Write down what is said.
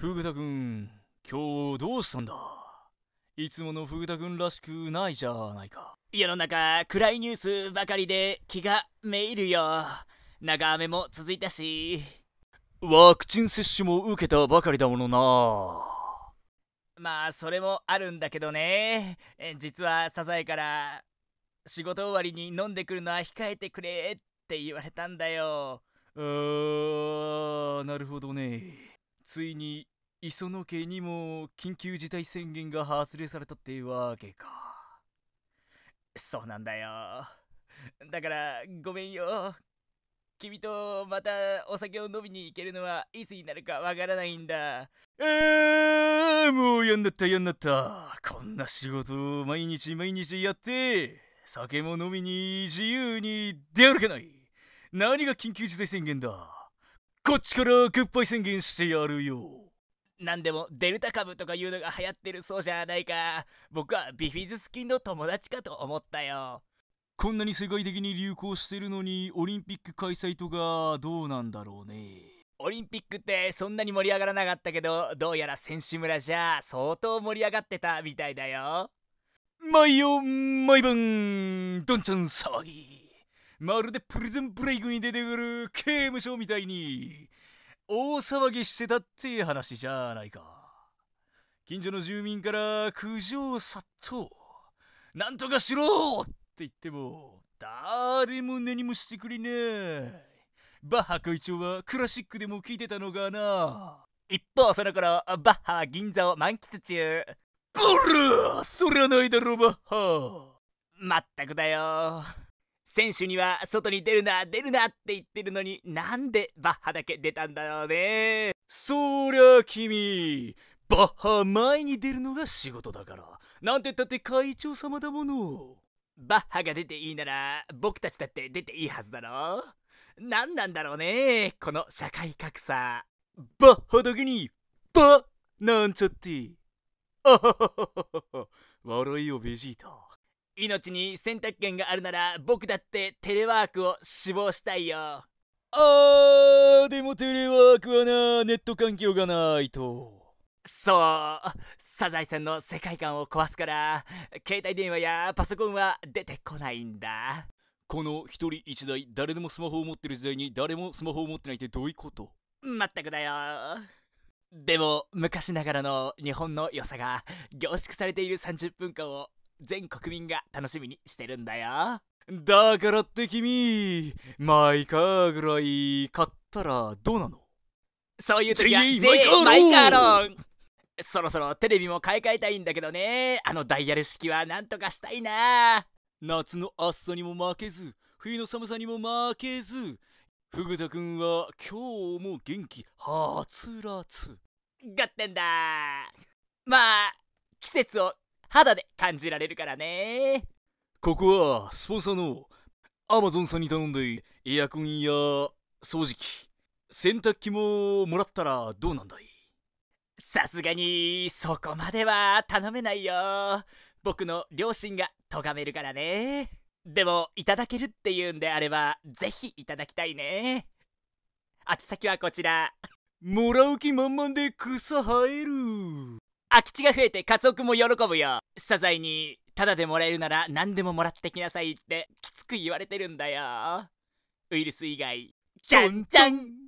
ふぐくん、今日どうしたんだいつものふぐたくんらしくないじゃないか。世の中、暗いニュースばかりで気がめいるよ。長雨も続いたし。ワクチン接種も受けたばかりだものな。まあ、それもあるんだけどね。実は、サザエから、仕事終わりに飲んでくるのは控えてくれって言われたんだよ。あー、なるほどね。ついに磯野家にも緊急事態宣言が発令されたってわけか。そうなんだよ。だからごめんよ。君とまたお酒を飲みに行けるのはいつになるかわからないんだ。えー、もうやんなったやんなった。こんな仕事を毎日毎日やって、酒も飲みに自由に出歩けない。何が緊急事態宣言だ。こっちからグッバイ宣言してやるよ。なんでもデルタ株とかいうのが流行ってるそうじゃないか。僕はビフィズス菌の友達かと思ったよ。こんなに世界的に流行してるのにオリンピック開催とかどうなんだろうね。オリンピックってそんなに盛り上がらなかったけど、どうやら選手村じゃ相当盛り上がってたみたいだよ。毎夜毎晩、どんちゃん騒ぎ。まるでプリズンブレイクに出てくる刑務所みたいに。大騒ぎしてたって話じゃないか。近所の住民から苦情殺到。なんとかしろって言っても、誰も何もしてくれない。バッハ会長はクラシックでも聴いてたのかな。一方その頃、バッハ銀座を満喫中。こらそりゃないだろ、バッハ。まったくだよ。選手には外に出るな出るなって言ってるのになんでバッハだけ出たんだろうねそりゃ君バッハ前に出るのが仕事だからなんて言ったって会長様だものバッハが出ていいなら僕たちだって出ていいはずだろ何なんだろうねこの社会格差バッハだけにバッなんちゃってあははははは笑いよベジータ命に選択権があるなら僕だってテレワークを志望したいよあーでもテレワークはなネット環境がないとそうサザエさんの世界観を壊すから携帯電話やパソコンは出てこないんだこの一人一台誰でもスマホを持ってる時代に誰もスマホを持ってないってどういうことまったくだよでも昔ながらの日本の良さが凝縮されている30分間を全国民が楽しみにしてるんだよ。だからって君、マイカーぐらい買ったらどうなのそういう時は J, J マイカーロンそろそろテレビも買い替えたいんだけどね。あのダイヤル式はなんとかしたいな。夏の暑さにも負けず、冬の寒さにも負けず、ふぐたくんは今日も元気はつらつ。がってんだ。まあ、季節を肌で感じられるからね。ここは、スポンサーの、アマゾンさんに頼んで、エアコンや、掃除機、洗濯機ももらったらどうなんだいさすがに、そこまでは頼めないよ。僕の両親が咎めるからね。でも、いただけるっていうんであれば、ぜひいただきたいね。あち先はこちら。もらう気満々で草生える。空き地が増えてカツオも喜ぶよ。サザエに、タダでもらえるなら何でももらってきなさいって、きつく言われてるんだよ。ウイルス以外。じゃんじゃん